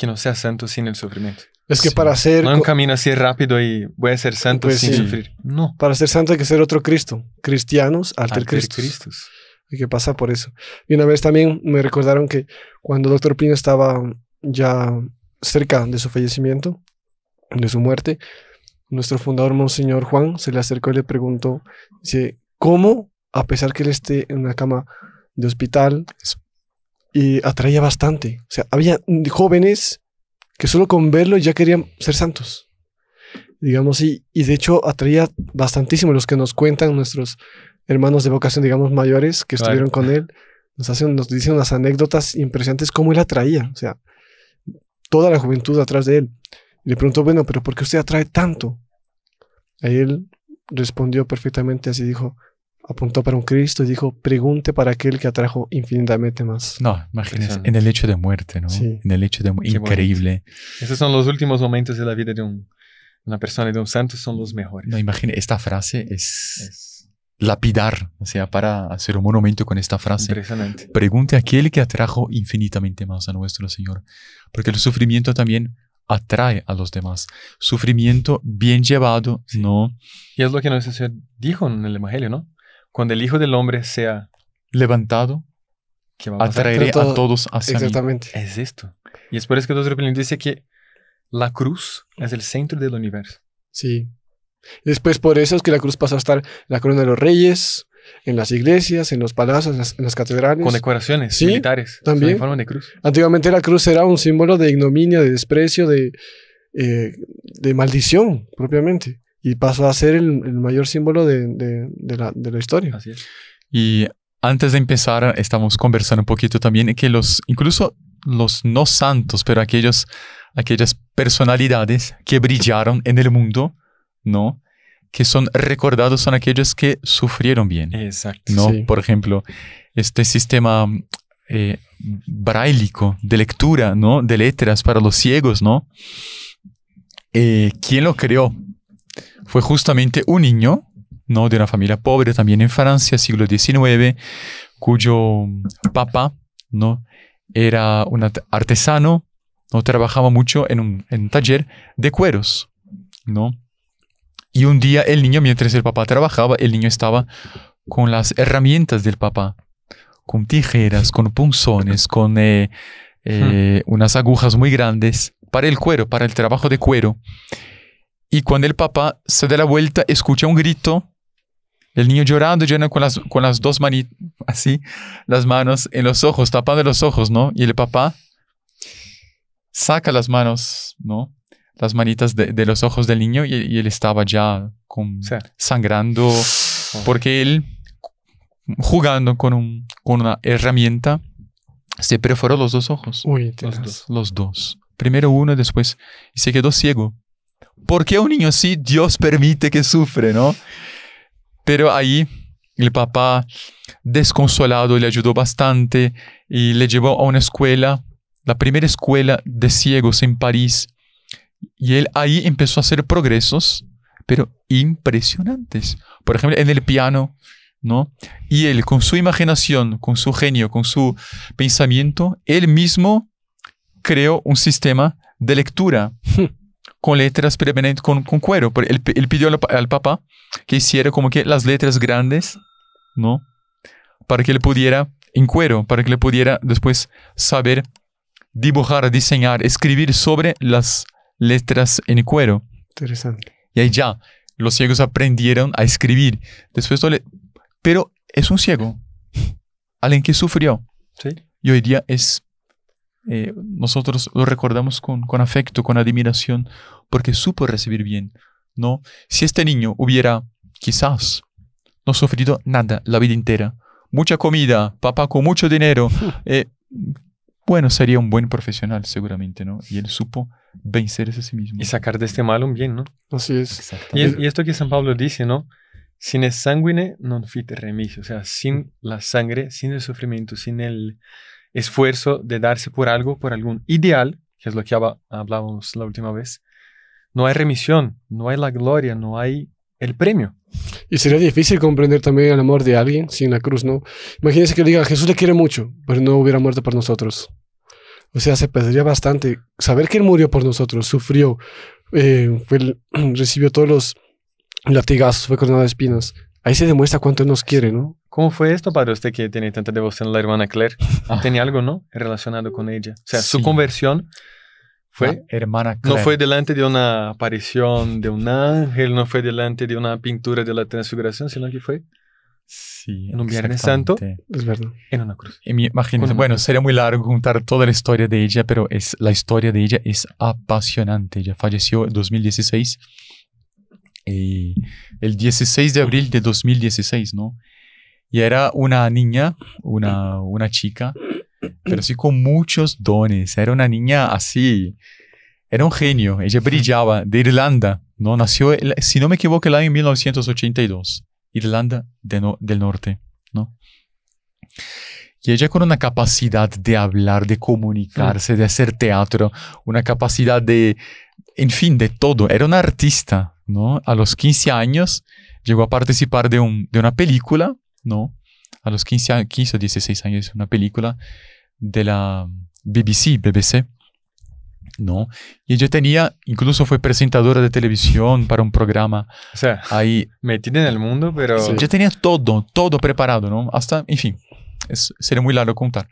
que no sea santo sin el sufrimiento. Es que para ser... No un camino así rápido y voy a ser santo pues sin sufrir. No. Para ser santo hay que ser otro Cristo. Cristianos, alter, Christus. Hay que pasar por eso. Y una vez también me recordaron que cuando el doctor Pino estaba ya cerca de su fallecimiento, de su muerte, nuestro fundador, Monseñor Juan, se le acercó y le preguntó, dice, ¿cómo, a pesar que él esté en una cama de hospital, y atraía bastante. O sea, había jóvenes que solo con verlo ya querían ser santos. Digamos, y, y de hecho atraía bastantísimo los que nos cuentan nuestros hermanos de vocación, digamos, mayores que estuvieron con él. Nos, hacen, nos dicen unas anécdotas impresionantes cómo él atraía. O sea, toda la juventud atrás de él. Y le preguntó, bueno, pero ¿por qué usted atrae tanto? ahí él respondió perfectamente así, dijo, apuntó para un Cristo y dijo, pregunte para aquel que atrajo infinitamente más. No, imagínense, en el hecho de muerte, ¿no? Sí. En el hecho de muerte, increíble. Esos son los últimos momentos de la vida de un, una persona, y de un santo, son los mejores. No, imagínense, esta frase es, lapidar, o sea, para hacer un monumento con esta frase. Pregunte a aquel que atrajo infinitamente más a nuestro Señor, porque el sufrimiento también atrae a los demás. Sufrimiento bien llevado, ¿no? Y es lo que nos dijo en el Evangelio, ¿no? Cuando el Hijo del Hombre sea levantado, que atraeré a todos hacia exactamente. Es esto. Y es por eso que Dos Pelín dice que la cruz es el centro del universo. Sí. Después por eso es que la cruz pasa a estar la corona de los reyes, en las iglesias, en los palacios, en las, catedrales. Con decoraciones militares. También. forma de cruz. Antiguamente la cruz era un símbolo de ignominia, de desprecio, de, eh, de maldición propiamente y pasó a ser el, mayor símbolo de, la, historia. Y antes de empezar, estamos conversando un poquito también que los, incluso los no santos, pero aquellos, aquellas personalidades que brillaron en el mundo, ¿no? Que son recordados son aquellos que sufrieron bien. Exacto. ¿no? Por ejemplo, este sistema eh, braílico de lectura, ¿no? De letras para los ciegos, ¿no? Eh, ¿Quién lo creó? fue justamente un niño, ¿no? De una familia pobre también en Francia, siglo XIX, cuyo papá, ¿no? Era un artesano, ¿no? Trabajaba mucho en un, taller de cueros, ¿no? Y un día el niño, mientras el papá trabajaba, el niño estaba con las herramientas del papá, con tijeras, con punzones, con eh, eh, hmm. unas agujas muy grandes para el cuero, para el trabajo de cuero. Y cuando el papá se da la vuelta, escucha un grito, el niño llorando, lleno con las, con las dos manitas, así, las manos en los ojos, tapando los ojos, ¿no? Y el papá saca las manos, ¿no? Las manitas de, los ojos del niño y, él estaba ya con, sangrando, oh. porque él, jugando con, una herramienta, se perforó los dos ojos. Uy, los, dos, Primero uno y después. Y se quedó ciego. Porque un niño sí Dios permite que sufre, no? Pero ahí el papá, desconsolado, le ayudó bastante y le llevó a una escuela, la primera escuela de ciegos en París. Y él ahí empezó a hacer progresos, pero impresionantes. Por ejemplo, en el piano, ¿no? Y él, con su imaginación, con su genio, con su pensamiento, él mismo creó un sistema de lectura <laughs> con letras permanentes, con, cuero. Él, él pidió al, papá que hiciera como que las letras grandes, ¿no? Para que le pudiera, en cuero, para que le pudiera después saber dibujar, diseñar, escribir sobre las letras en cuero. Interesante. Y ahí ya, los ciegos aprendieron a escribir. Después, pero es un ciego, alguien que sufrió. Sí. Y hoy día es eh, nosotros lo recordamos con, con afecto, con admiración, porque supo recibir bien, ¿no? Si este niño hubiera, quizás, no sufrido nada la vida entera, mucha comida, papá con mucho dinero, eh, bueno, sería un buen profesional seguramente, ¿no? Y él supo vencer a sí mismo. Y sacar de este mal un bien, ¿no? Así es. Y, y esto que San Pablo dice, ¿no? Sin el sanguine non fit remis, o sea, sin la sangre, sin el sufrimiento, sin el, esfuerzo de darse por algo, por algún ideal, que es lo que hablábamos la última vez, no hay remisión, no hay la gloria, no hay el premio. Y sería difícil comprender también el amor de alguien sin la cruz, ¿no? Imagínense que diga, Jesús le quiere mucho, pero no hubiera muerto por nosotros. O sea, se perdería bastante. Saber que Él murió por nosotros, sufrió, eh, fue, <clears throat> recibió todos los latigazos, fue coronado de espinas. Ahí se demuestra cuánto Él nos quiere, ¿no? ¿Cómo fue esto para usted que tiene tanta devoción a la hermana Claire? <laughs> ¿Tenía algo, no? Relacionado con ella. O sea, su conversión fue... hermana Claire. No fue delante de una aparición de un ángel, no fue delante de una pintura de la transfiguración, sino que fue... Sí, en un Viernes Santo. Es verdad. En una cruz. bueno, sería muy largo contar toda la historia de ella, pero es, la historia de ella es apasionante. Ella falleció en 2016. Y eh, el 16 de abril de 2016, ¿no? Y era una niña, una, una chica, pero sí con muchos dones. Era una niña así, era un genio, ella brillaba de Irlanda, ¿no? Nació, si no me equivoco, el año 1982, Irlanda del Norte, ¿no? Y ella con una capacidad de hablar, de comunicarse, mm. de hacer teatro, una capacidad de, en fin, de todo. Era una artista, ¿no? A los 15 años llegó a participar un, de una película ¿no? A los 15, 15 o 16 años, una película de la mm, BBC, BBC, ¿no? Y ella tenía, incluso fue presentadora de televisión para un programa. O sea, ahí. Metida en el mundo, pero. yo tenía todo, todo preparado, ¿no? Hasta, en fin, sería muy largo contar.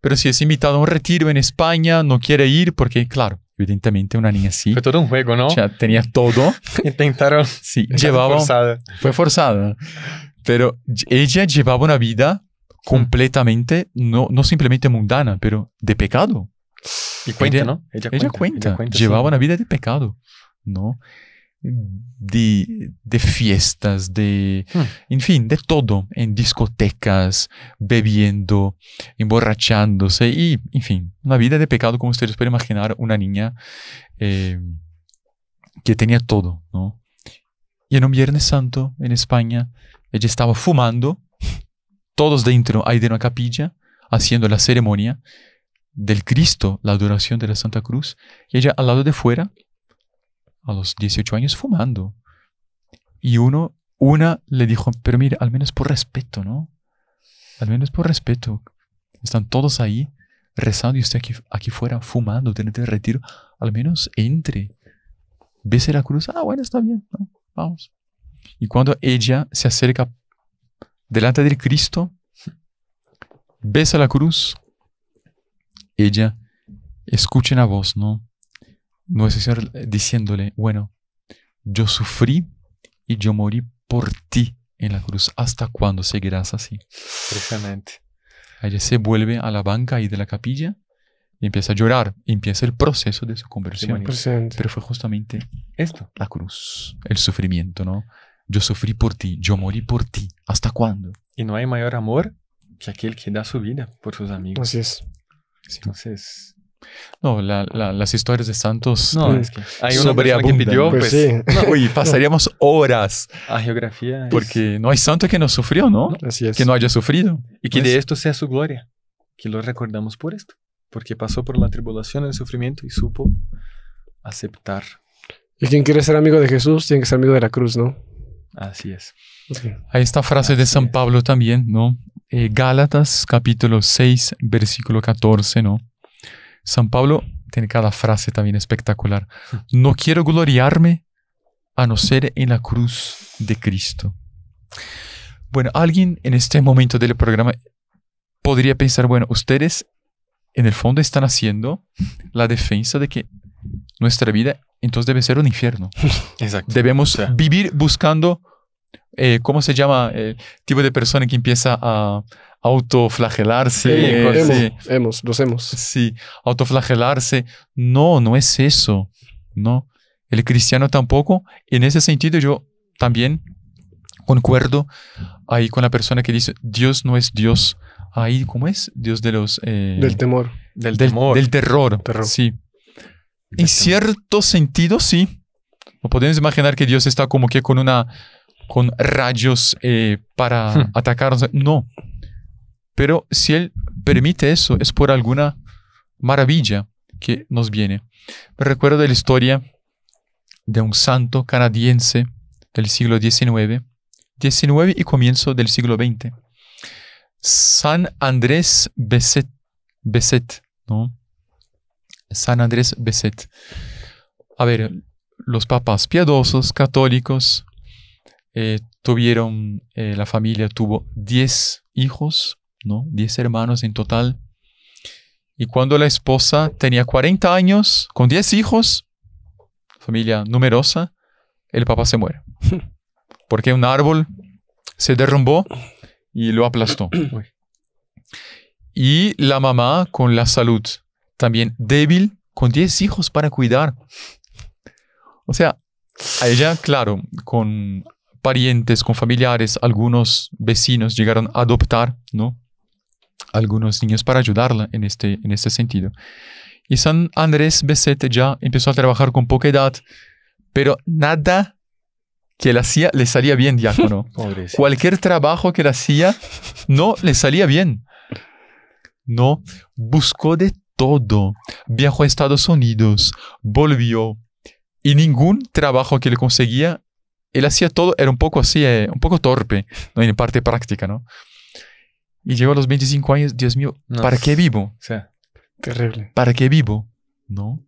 Pero si es invitado a un retiro en España, no quiere ir porque, claro, evidentemente una niña así. Fue todo un juego, ¿no? sea, tenía todo. <laughs> Intentaron. Sí, llevaba. Forzada. Fue forzada. Pero ella llevaba una vida completamente, no, no simplemente mundana, pero de pecado. Y cuenta, ¿no? Ella cuenta, cuenta, llevaba una vida de pecado, ¿no? De, de fiestas, de, hmm. en fin, de todo, en discotecas, bebiendo, emborrachándose y, en fin, una vida de pecado como ustedes pueden imaginar, una niña eh, que tenía todo, ¿no? Y en un Viernes Santo en España ella estaba fumando, todos dentro, ahí de una capilla, haciendo la ceremonia del Cristo, la adoración de la Santa Cruz, y ella al lado de fuera, a los 18 años, fumando. Y uno, una le dijo, pero mira, al menos por respeto, ¿no? Al menos por respeto. Están todos ahí rezando y usted aquí, aquí fuera fumando, teniendo el retiro, al menos entre. Bese la cruz, ah, bueno, está bien, ¿no? vamos. Y cuando ella se acerca delante del Cristo, besa la cruz, ella escucha una voz, ¿no? es Señor diciéndole, bueno, yo sufrí y yo morí por ti en la cruz. ¿Hasta cuándo seguirás así? Precisamente. Ella se vuelve a la banca y de la capilla y empieza a llorar. empieza el proceso de su conversión. Pero fue justamente esto, la cruz, el sufrimiento, ¿no? Yo sufrí por ti, yo morí por ti. ¿Hasta cuándo? Y no hay mayor amor que aquel que da su vida por sus amigos. Así es. Entonces, no, las historias de santos no, pues, es que hay un hombre que pidió, pues, pues, pues <laughs> pasaríamos horas a geografía porque no hay santo que no sufrió, ¿no? Así es. Que no haya sufrido. Y que de esto sea su gloria, que lo recordamos por esto, porque pasó por la tribulación, el sufrimiento y supo aceptar. Y quien quiere ser amigo de Jesús tiene que ser amigo de la cruz, ¿no? Así es. Hay esta frase de San Pablo también, ¿no? Eh, Gálatas capítulo 6, versículo 14, ¿no? San Pablo tiene cada frase también espectacular. Hmm. No quiero gloriarme a no ser en la cruz de Cristo. Bueno, alguien en este momento del programa podría pensar, bueno, ustedes en el fondo están haciendo la defensa de que nuestra vida entonces debe ser un infierno. <laughs> Exacto. Debemos vivir buscando, eh, ¿cómo se llama? El eh, tipo de persona que empieza a autoflagelarse. Sí, hemos, los hemos. Sí, autoflagelarse. No, no es eso. No. El cristiano tampoco. En ese sentido, yo también concuerdo ahí con la persona que dice, Dios no es Dios. Ahí, ¿cómo es? Dios de los... Eh, del temor. Del, terror. Sí. En cierto sentido, sí. No podemos imaginar que Dios está como que con una con rayos eh, para hmm. atacarnos. No. Pero si Él permite eso, es por alguna maravilla que nos viene. Me recuerdo de la historia de un santo canadiense del siglo XIX, XIX y comienzo del siglo XX. San Andrés Beset, Beset ¿no? San Andrés Beset. A ver, los papas piadosos católicos eh, tuvieron, eh, la familia tuvo 10 hijos, ¿no? 10 hermanos en total. Y cuando la esposa tenía 40 años, con 10 hijos, familia numerosa, el papá se muere. <laughs> Porque un árbol se derrumbó y lo aplastó. <clears throat> Y la mamá, con la salud también débil, con 10 hijos para cuidar. O sea, a ella, claro, con parientes, con familiares, algunos vecinos llegaron a adoptar, ¿no? Algunos niños para ayudarla en este, en este sentido. Y San Andrés Besete ya empezó a trabajar con poca edad, pero nada que le hacía le salía bien, diácono. <laughs> Cualquier trabajo que le hacía no le salía bien. No, buscó de todo. Viajó a Estados Unidos, volvió y ningún trabajo que le conseguía, él hacía todo, era un poco así, eh, un poco torpe en parte práctica, ¿no? Y llegó a los 25 años, Dios mío, ¿para qué vivo? O sea, terrible. ¿Para qué vivo? ¿No?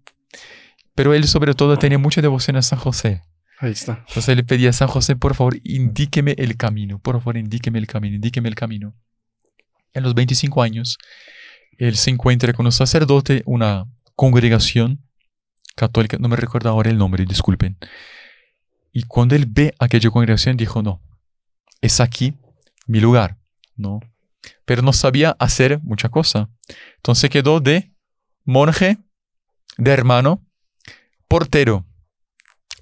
Pero él sobre todo tenía mucha devoción a San José. Ahí está. Entonces él pedía a San José, por favor, indíqueme el camino, por favor, indíqueme el camino, indíqueme el camino. En los 25 años, él se encuentra con un sacerdote, una congregación católica, no me recuerdo ahora el nombre, disculpen. Y cuando él ve aquella congregación, dijo, no, es aquí mi lugar, ¿no? Pero no sabía hacer mucha cosa. Entonces quedó de monje, de hermano, portero.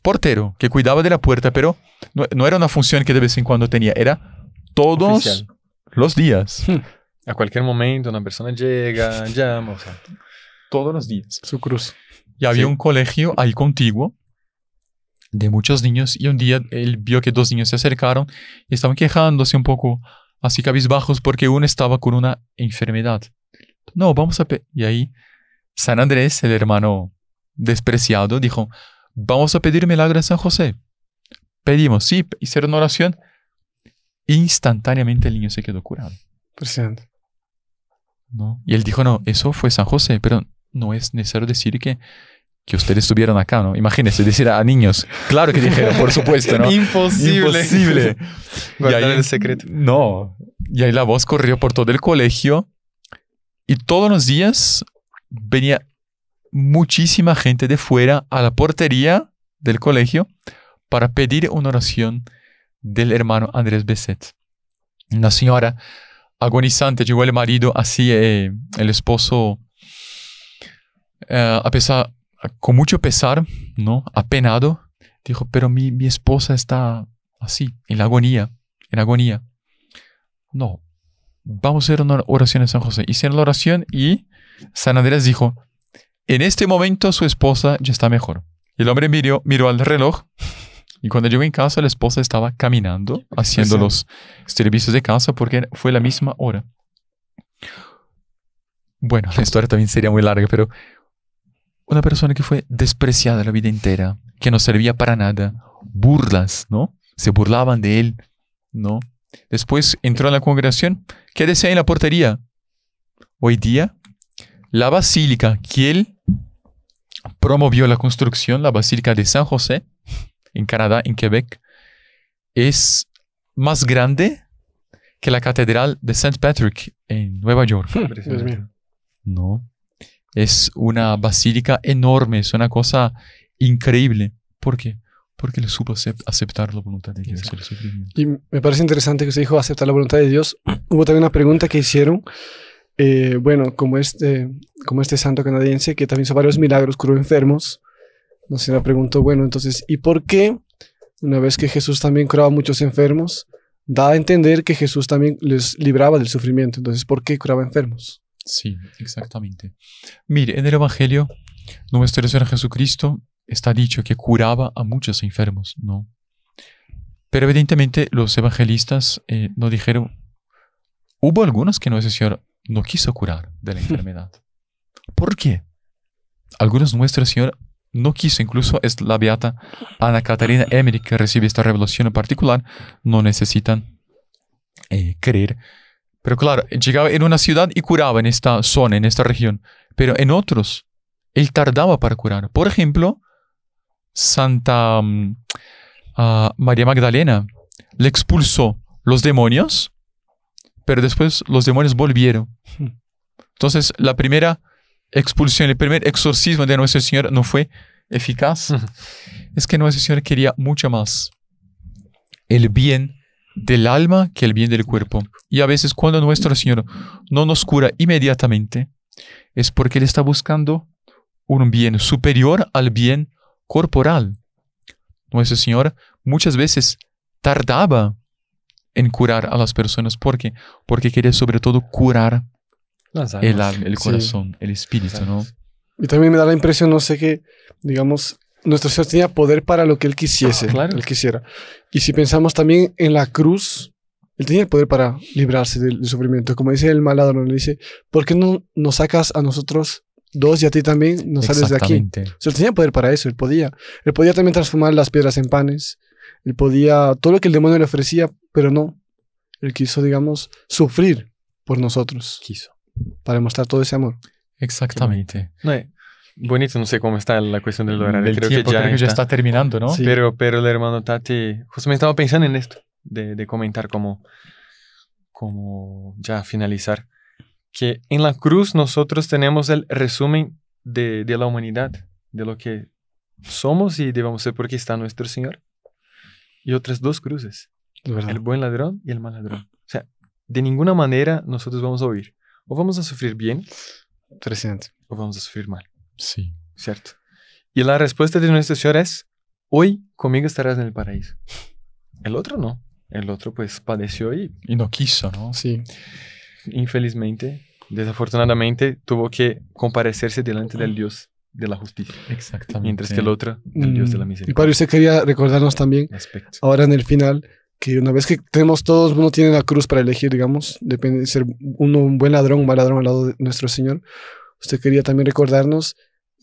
Portero, que cuidaba de la puerta, pero no, era una función que de vez en cuando tenía, era todos los días. Hmm. A cualquier momento una persona llega, <laughs> llama, o todos los días. Su cruz. Y había un colegio ahí contiguo de muchos niños y un día él vio que dos niños se acercaron y estaban quejándose un poco, así cabizbajos, porque uno estaba con una enfermedad. No, vamos a... Y ahí San Andrés, el hermano despreciado, dijo, vamos a pedir milagro a San José. Pedimos, sí, hicieron oración. Instantáneamente el niño se quedó curado. Presidente. Y él dijo, no, eso fue San José, pero no es necesario decir que, ustedes estuvieron acá, ¿no? Imagínense, decir a niños, claro que dijeron, por supuesto, ¿no? <laughs> Imposible. Imposible. <laughs> y ahí, el secreto. No. Y ahí la voz corrió por todo el colegio y todos los días venía muchísima gente de fuera a la portería del colegio para pedir una oración del hermano Andrés Beset. Una señora agonizante. Llegó el marido así, eh, el esposo, eh, a pesar, con mucho pesar, ¿no? Apenado, dijo, pero mi, esposa está así, en la agonía, en agonía. No, vamos a hacer una oración en San José. Hicieron la oración y San Andrés dijo, en este momento su esposa ya está mejor. el hombre miró, miró al reloj y cuando llegó en casa, la esposa estaba caminando, haciendo los servicios de casa porque fue la misma hora. Bueno, <laughs> la historia también sería muy larga, pero una persona que fue despreciada la vida entera, que no servía para nada, burlas, ¿no? Se burlaban de él, ¿no? Después entró en la congregación, ¿Qué desea en la portería. Hoy día, la basílica que él promovió la construcción, la basílica de San José, en Canadá, en Quebec, es más grande que la Catedral de St. Patrick en Nueva York. Hmm, no. Es una basílica enorme, es una cosa increíble. ¿Por qué? Porque le supo aceptar la voluntad de Dios. Y me parece interesante que se dijo aceptar la voluntad de Dios. <clears throat> Hubo también una pregunta que hicieron. Eh, bueno, como este, como este santo canadiense que también hizo varios milagros, curó enfermos, la preguntó, bueno, entonces, ¿y por qué, una vez que Jesús también curaba a muchos enfermos, da a entender que Jesús también les libraba del sufrimiento? Entonces, ¿por qué curaba enfermos? Sí, exactamente. Mire, en el Evangelio, nuestro Señor Jesucristo está dicho que curaba a muchos enfermos, ¿no? Pero evidentemente los evangelistas nos eh, no dijeron, hubo algunos que nuestro Señor no quiso curar de la <laughs> enfermedad. ¿Por qué? Algunos nuestro Señor no quiso incluso es la beata Ana Catalina Emery que recibe esta revelación en particular, no necesitan eh, creer. Pero claro, llegaba en una ciudad y curaba en esta zona, en esta región, pero en otros él tardaba para curar. Por ejemplo, Santa mm, ah, María Magdalena le expulsó los demonios, pero después los demonios volvieron. Hmm. Entonces, la primera expulsión, el primer exorcismo de Nuestro Señor no fue eficaz, es que Nuestro Señor quería mucho más el bien del alma que el bien del cuerpo. Y a veces cuando Nuestro Señor no nos cura inmediatamente, es porque Él está buscando un bien superior al bien corporal. Nuestro Señor muchas veces tardaba en curar a las personas. ¿Por Porque quería sobre todo curar el corazón, el espíritu, ¿no? Y también me da la impresión, no sé, que, digamos, nuestro Señor tenía poder para lo que Él quisiese, ah, claro. Él quisiera. Y si pensamos también en la cruz, Él tenía el poder para librarse del, sufrimiento. Como dice el no le dice, ¿por qué no nos sacas a nosotros dos y a ti también nos sales de aquí. O él tenía poder para eso, él podía. Él podía también transformar las piedras en panes, él podía todo lo que el demonio le ofrecía, pero no. Él quiso, digamos, sufrir por nosotros. Quiso para mostrar todo ese amor. Exactamente. No Bonito, no sé cómo está la cuestión del horario. creo, tiempo, que ya está, terminando, ¿no? Pero, pero el hermano Tati, justamente estaba pensando en esto, de, comentar como, como ya finalizar, que en la cruz nosotros tenemos el resumen de, de la humanidad, de lo que somos y debemos ser porque está nuestro Señor. Y otras dos cruces, el buen ladrón y el mal ladrón. O sea, de ninguna manera nosotros vamos a oír. O vamos a sufrir bien. Interesante. O vamos a sufrir mal. Sí. ¿Cierto? Y la respuesta de nuestro Señor es, hoy conmigo estarás en el paraíso. El otro no. El otro pues padeció y... Y no quiso, ¿no? Sí. Infelizmente, desafortunadamente, tuvo que comparecerse delante del Dios de la justicia. Exactamente. Mientras que el otro, el Dios de la mm, misericordia. Y para usted quería recordarnos también, ahora en el final, que una vez que tenemos todos, uno tiene la cruz para elegir, digamos, depende de ser uno un buen ladrón, un mal ladrón al lado de nuestro Señor. Usted quería también recordarnos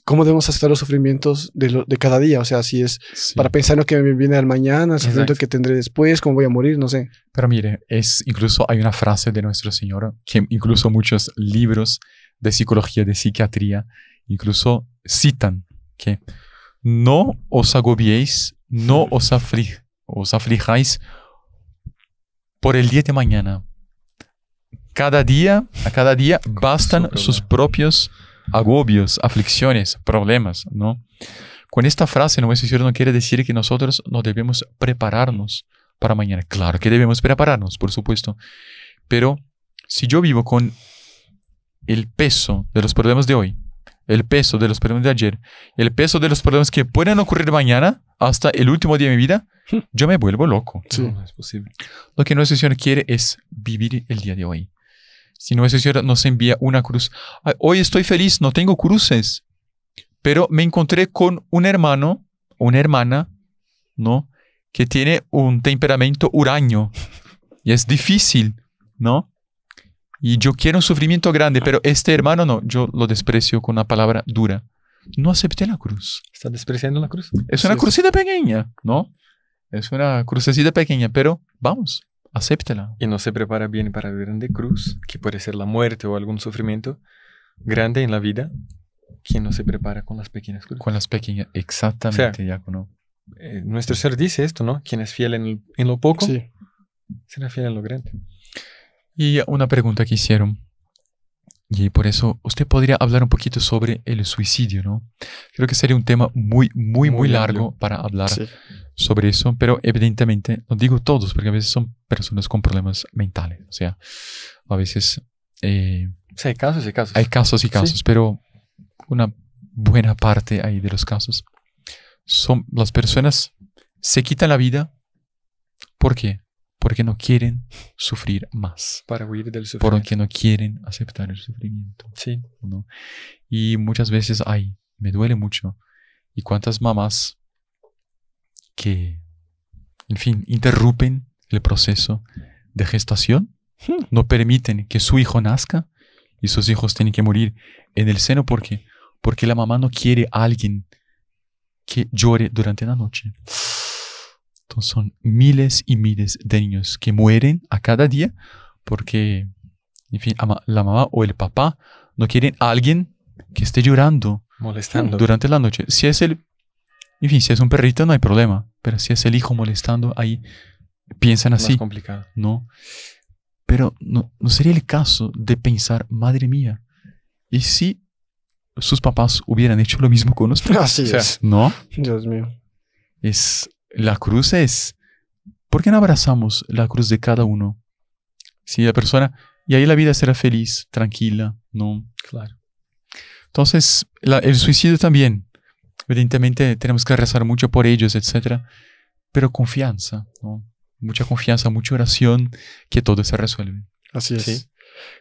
cómo debemos aceptar los sufrimientos de, de cada día, o sea, si es para pensar lo que me viene al mañana, el sufrimiento que tendré después, cómo voy a morir, no sé. Pero mire, es incluso hay una frase de nuestro Señor que incluso muchos libros de psicología, de psiquiatría, incluso citan que no os agobiéis, no os, os aflijáis por el día de mañana. Cada día, a cada día bastan sus propios agobios, aflicciones, problemas, ¿no? Con esta frase, no nuestro Señor no quiere decir que nosotros no debemos prepararnos para mañana. Claro que debemos prepararnos, por supuesto. Pero si yo vivo con el peso de los problemas de hoy, el peso de los problemas de ayer, el peso de los problemas que pueden ocurrir mañana hasta el último día de mi vida, yo me vuelvo loco. No, es posible. Lo que nuestro Señor quiere es vivir el día de hoy. Si nuestro Señor nos envía una cruz, hoy estoy feliz, no tengo cruces, pero me encontré con un hermano, una hermana, ¿no? Que tiene un temperamento huraño y es difícil, ¿no? Y yo quiero un sufrimiento grande, pero este hermano no, yo lo desprecio con una palabra dura. No acepté la cruz. ¿Está despreciando la cruz? Es una crucita pequeña, ¿no? Es una crucecita pequeña, pero vamos, acéptela. Y no se prepara bien para la grande cruz, que puede ser la muerte o algún sufrimiento grande en la vida, quien no se prepara con las pequeñas cruces. Con las pequeñas, exactamente, ya eh, nuestro ser dice esto, ¿no? Quien es fiel en, lo poco, sí. será fiel en lo grande. Y una pregunta que hicieron. Y por eso usted podría hablar un poquito sobre el suicidio, ¿no? Creo que sería un tema muy, muy, muy, largo, para hablar sobre eso, pero evidentemente, no digo todos, porque a veces son personas con problemas mentales, o sea, a veces... Eh, sí, hay casos y casos. Hay casos y casos, pero una buena parte ahí de los casos son las personas se quitan la vida. ¿Por qué? porque no quieren sufrir más. Para huir del sufrimiento. Porque no quieren aceptar el sufrimiento. Sí. Y muchas veces, ay, me duele mucho. ¿Y cuántas mamás que, en fin, interrumpen el proceso de gestación? Hmm. No permiten que su hijo nazca y sus hijos tienen que morir en el seno porque porque la mamá no quiere a alguien que llore durante la noche. Entonces son miles y miles de niños que mueren a cada día porque, en fin, la mamá o el papá no quieren a alguien que esté llorando. Molestando. Durante la noche. Si es el, en fin, si es un perrito no hay problema, pero si es el hijo molestando, ahí piensan así. Más complicado. No. Pero no, no sería el caso de pensar, madre mía, ¿y si sus papás hubieran hecho lo mismo con nosotros? Así es. ¿No? Dios mío. Es la cruz es, ¿por qué no abrazamos la cruz de cada uno? Si la persona, y ahí la vida será feliz, tranquila, ¿no? Claro. Entonces, el suicidio también. Evidentemente tenemos que rezar mucho por ellos, etc. Pero confianza, ¿no? Mucha confianza, mucha oración, que todo se resuelve. Así es. ¿Sí?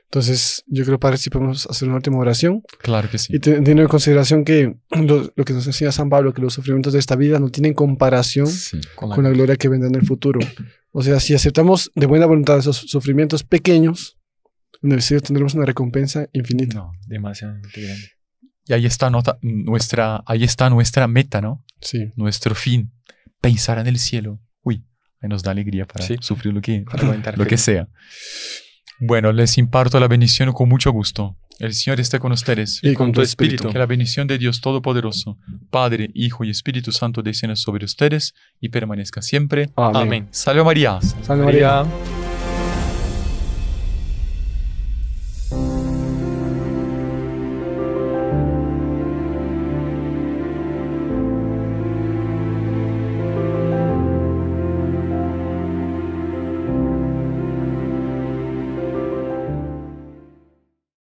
Entonces, yo creo, Padre, si podemos hacer una última oración. Claro que sí. Y teniendo en consideración que lo, que nos enseña San Pablo, que los sufrimientos de esta vida no tienen comparación con, la... gloria que vendrá en el futuro. O sea, si aceptamos de buena voluntad esos sufrimientos pequeños, en el cielo tendremos una recompensa infinita. No, demasiado grande. Y ahí está, nuestra, ahí está nuestra meta, ¿no? Sí. Nuestro fin. Pensar en el cielo. Uy, ahí nos da alegría para sufrir lo que, <laughs> lo que sea. Bueno, les imparto la bendición con mucho gusto. El Señor esté con ustedes. Y con, tu espíritu. Que la bendición de Dios Todopoderoso, Padre, Hijo y Espíritu Santo descienda sobre ustedes y permanezca siempre. Amén. Salve María. Salve María.